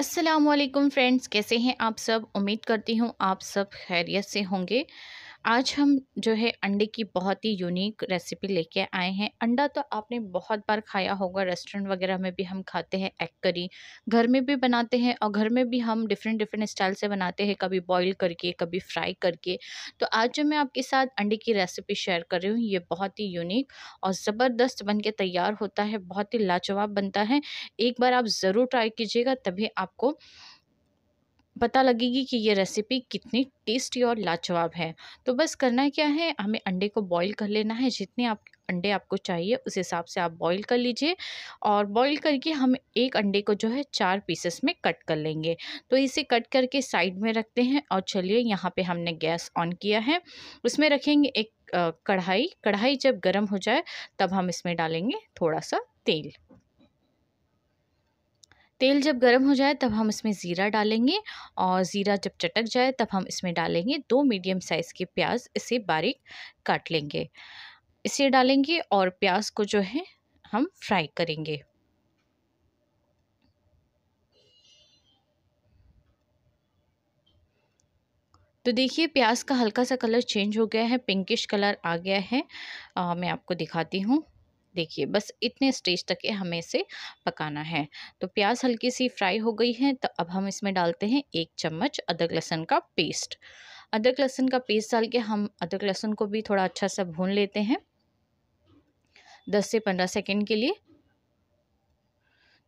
Aslam friends कैसे हैं आप सब उम्मीद करती हूँ आप सब खैरियत से होंगे आज हम जो है अंडे की बहुत ही यूनिक रेसिपी लेके आए हैं अंडा तो आपने बहुत बार खाया होगा रेस्टोरेंट वगैरह में भी हम खाते हैं एग करी घर में भी बनाते हैं और घर में भी हम डिफरेंट डिफरेंट स्टाइल से बनाते हैं कभी बॉईल करके कभी फ्राई करके तो आज जो मैं आपके साथ अंडे की रेसिपी शेयर कर रही हूँ ये बहुत ही यूनिक और ज़बरदस्त बन के तैयार होता है बहुत ही लाजवाब बनता है एक बार आप ज़रूर ट्राई कीजिएगा तभी आपको पता लगेगी कि ये रेसिपी कितनी टेस्टी और लाजवाब है तो बस करना क्या है हमें अंडे को बॉईल कर लेना है जितने आप अंडे आपको चाहिए उस हिसाब से आप बॉईल कर लीजिए और बॉईल करके हम एक अंडे को जो है चार पीसेस में कट कर लेंगे तो इसे कट करके साइड में रखते हैं और चलिए यहाँ पे हमने गैस ऑन किया है उसमें रखेंगे एक कढ़ाई कढ़ाई जब गर्म हो जाए तब हम इसमें डालेंगे थोड़ा सा तेल तेल जब गर्म हो जाए तब हम इसमें ज़ीरा डालेंगे और ज़ीरा जब चटक जाए तब हम इसमें डालेंगे दो मीडियम साइज़ के प्याज इसे बारीक काट लेंगे इसे डालेंगे और प्याज को जो है हम फ्राई करेंगे तो देखिए प्याज का हल्का सा कलर चेंज हो गया है पिंकिश कलर आ गया है आ, मैं आपको दिखाती हूँ देखिए बस इतने स्टेज तक के हमें इसे पकाना है तो प्याज हल्की सी फ्राई हो गई है तो अब हम इसमें डालते हैं एक चम्मच अदरक लहसुन का पेस्ट अदरक लहसुन का पेस्ट डाल के हम अदरक लहसुन को भी थोड़ा अच्छा सा भून लेते हैं दस से पंद्रह सेकेंड के लिए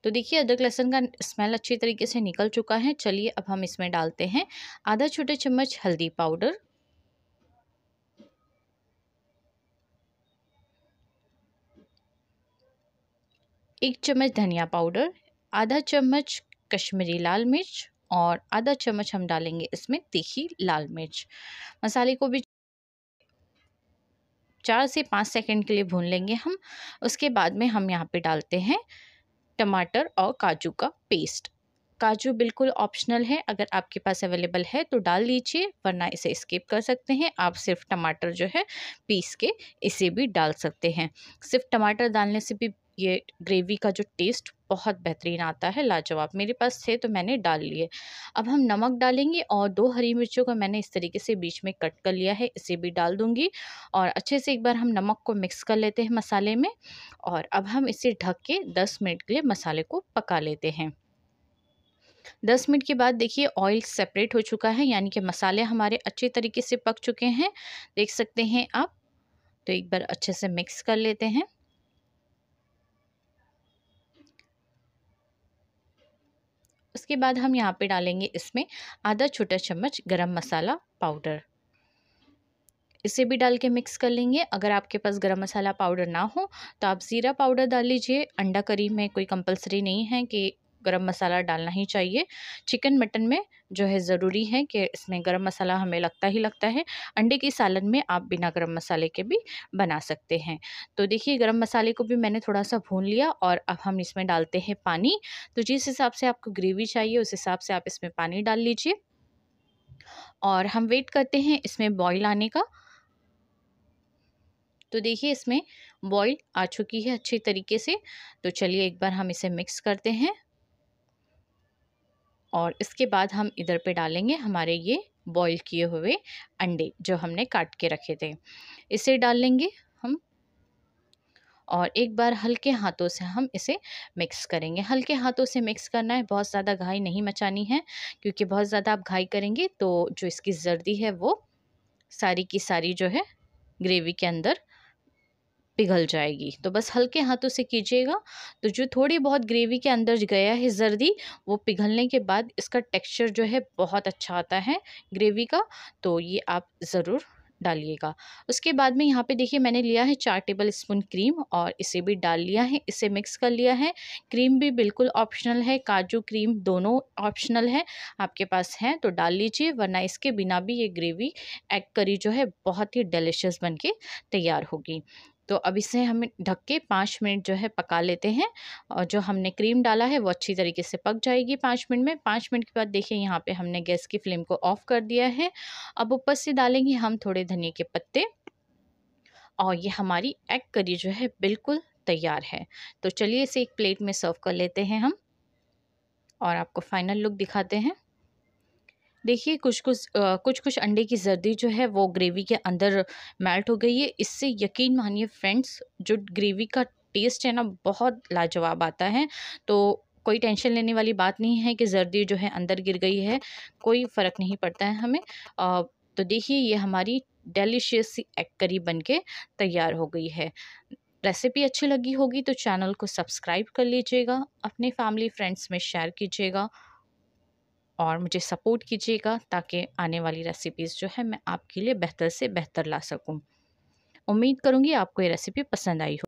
तो देखिए अदरक लहसुन का स्मेल अच्छी तरीके से निकल चुका है चलिए अब हम इसमें डालते हैं आधा छोटे चम्मच हल्दी पाउडर एक चम्मच धनिया पाउडर आधा चम्मच कश्मीरी लाल मिर्च और आधा चम्मच हम डालेंगे इसमें तीखी लाल मिर्च मसाले को भी चार से पाँच सेकंड के लिए भून लेंगे हम उसके बाद में हम यहाँ पे डालते हैं टमाटर और काजू का पेस्ट काजू बिल्कुल ऑप्शनल है अगर आपके पास अवेलेबल है तो डाल लीजिए वरना इसे स्किप कर सकते हैं आप सिर्फ टमाटर जो है पीस के इसे भी डाल सकते हैं सिर्फ टमाटर डालने से भी ये ग्रेवी का जो टेस्ट बहुत बेहतरीन आता है लाजवाब मेरे पास थे तो मैंने डाल लिए अब हम नमक डालेंगे और दो हरी मिर्चों को मैंने इस तरीके से बीच में कट कर लिया है इसे भी डाल दूंगी और अच्छे से एक बार हम नमक को मिक्स कर लेते हैं मसाले में और अब हम इसे ढक के दस मिनट के लिए मसाले को पका लेते हैं दस मिनट के बाद देखिए ऑयल सेपरेट हो चुका है यानी कि मसाले हमारे अच्छे तरीके से पक चुके हैं देख सकते हैं आप तो एक बार अच्छे से मिक्स कर लेते हैं उसके बाद हम यहाँ पे डालेंगे इसमें आधा छोटा चम्मच गरम मसाला पाउडर इसे भी डाल के मिक्स कर लेंगे अगर आपके पास गरम मसाला पाउडर ना हो तो आप ज़ीरा पाउडर डाल लीजिए अंडा करी में कोई कंपलसरी नहीं है कि गरम मसाला डालना ही चाहिए चिकन मटन में जो है ज़रूरी है कि इसमें गरम मसाला हमें लगता ही लगता है अंडे की सालन में आप बिना गरम मसाले के भी बना सकते हैं तो देखिए गरम मसाले को भी मैंने थोड़ा सा भून लिया और अब हम इसमें डालते हैं पानी तो जिस हिसाब से आपको ग्रेवी चाहिए उस हिसाब से आप इसमें पानी डाल लीजिए और हम वेट करते हैं इसमें बॉयल आने का तो देखिए इसमें बॉईल आ चुकी है अच्छी तरीके से तो चलिए एक बार हम इसे मिक्स करते हैं और इसके बाद हम इधर पे डालेंगे हमारे ये बॉईल किए हुए अंडे जो हमने काट के रखे थे इसे डाल लेंगे हम और एक बार हल्के हाथों से हम इसे मिक्स करेंगे हल्के हाथों से मिक्स करना है बहुत ज़्यादा घाई नहीं मचानी है क्योंकि बहुत ज़्यादा आप घाई करेंगे तो जो इसकी जर्दी है वो सारी की सारी जो है ग्रेवी के अंदर पिघल जाएगी तो बस हल्के हाथों से कीजिएगा तो जो थोड़ी बहुत ग्रेवी के अंदर गया है जर्दी वो पिघलने के बाद इसका टेक्सचर जो है बहुत अच्छा आता है ग्रेवी का तो ये आप ज़रूर डालिएगा उसके बाद में यहाँ पे देखिए मैंने लिया है चार टेबल स्पून क्रीम और इसे भी डाल लिया है इसे मिक्स कर लिया है क्रीम भी बिल्कुल ऑप्शनल है काजू क्रीम दोनों ऑप्शनल है आपके पास है तो डाल लीजिए वरना इसके बिना भी ये ग्रेवी एग करी जो है बहुत ही डिलिशियस बन के तैयार होगी तो अब इसे हम ढक के पाँच मिनट जो है पका लेते हैं और जो हमने क्रीम डाला है वो अच्छी तरीके से पक जाएगी पाँच मिनट में पाँच मिनट के बाद देखिए यहाँ पे हमने गैस की फ्लेम को ऑफ़ कर दिया है अब ऊपर से डालेंगे हम थोड़े धनिया के पत्ते और ये हमारी एग करी जो है बिल्कुल तैयार है तो चलिए इसे एक प्लेट में सर्व कर लेते हैं हम और आपको फाइनल लुक दिखाते हैं देखिए कुछ कुछ आ, कुछ कुछ अंडे की जर्दी जो है वो ग्रेवी के अंदर मेल्ट हो गई है इससे यकीन मानिए फ्रेंड्स जो ग्रेवी का टेस्ट है ना बहुत लाजवाब आता है तो कोई टेंशन लेने वाली बात नहीं है कि जर्दी जो है अंदर गिर गई है कोई फ़र्क नहीं पड़ता है हमें आ, तो देखिए ये हमारी डेलीशियस एग करी बन के तैयार हो गई है रेसिपी अच्छी लगी होगी तो चैनल को सब्सक्राइब कर लीजिएगा अपने फैमिली फ्रेंड्स में शेयर कीजिएगा और मुझे सपोर्ट कीजिएगा ताकि आने वाली रेसिपीज़ जो है मैं आपके लिए बेहतर से बेहतर ला सकूँ उम्मीद करूँगी आपको ये रेसिपी पसंद आई हो